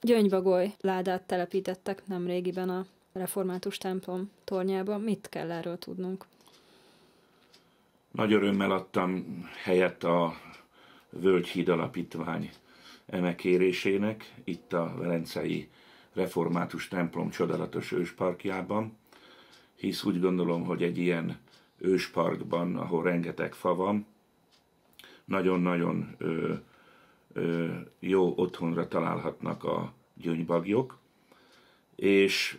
Gyöngyvagoly ládát telepítettek nem régiben a református templom tornyába. Mit kell erről tudnunk? Nagy örömmel adtam helyet a Völgyhíd Alapítvány eme kérésének, itt a Velencei Református templom csodálatos ősparkjában, hisz úgy gondolom, hogy egy ilyen ősparkban, ahol rengeteg fa van, nagyon-nagyon jó otthonra találhatnak a gyöngybagyok, és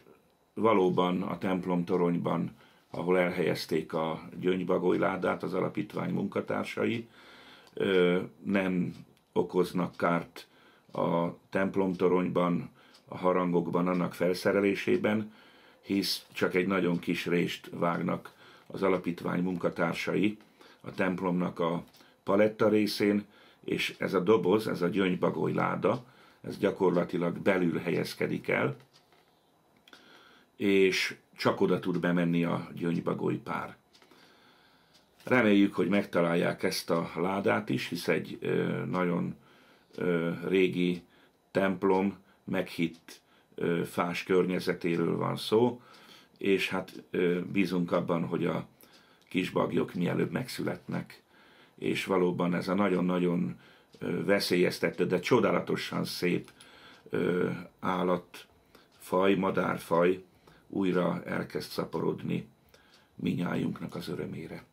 valóban a templom toronyban, ahol elhelyezték a gyöngybagoly ládát az alapítvány munkatársai, nem okoznak kárt a templom toronyban, a harangokban, annak felszerelésében, hisz csak egy nagyon kis rést vágnak az alapítvány munkatársai a templomnak a paletta részén, és ez a doboz, ez a gyöngybagoly láda, ez gyakorlatilag belül helyezkedik el, és csak oda tud bemenni a gyöngybagoly pár. Reméljük, hogy megtalálják ezt a ládát is, hisz egy ö, nagyon ö, régi templom, meghitt ö, fás környezetéről van szó, és hát ö, bízunk abban, hogy a kisbagyok mielőbb megszületnek és valóban ez a nagyon-nagyon veszélyeztető, de csodálatosan szép állatfaj, madárfaj újra elkezd szaporodni minnyájunknak az örömére.